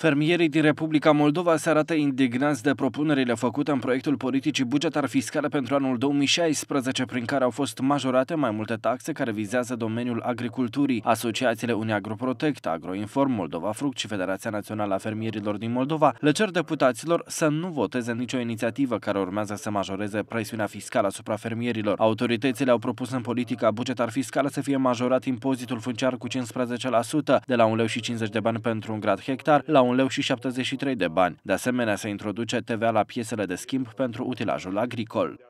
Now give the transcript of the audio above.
Fermierii din Republica Moldova se arată indignați de propunerile făcute în proiectul politicii bugetar fiscale pentru anul 2016, prin care au fost majorate mai multe taxe care vizează domeniul agriculturii. Asociațiile Agroprotect, Agroinform, Moldova Fruct și Federația Națională a Fermierilor din Moldova le cer deputaților să nu voteze nicio inițiativă care urmează să majoreze presiunea fiscală asupra fermierilor. Autoritățile au propus în politica bugetar fiscală să fie majorat impozitul funciar cu 15%, de la 1,50 de bani pentru un grad hectar la un 1 leu și 73 de bani. De asemenea, se introduce TVA la piesele de schimb pentru utilajul agricol.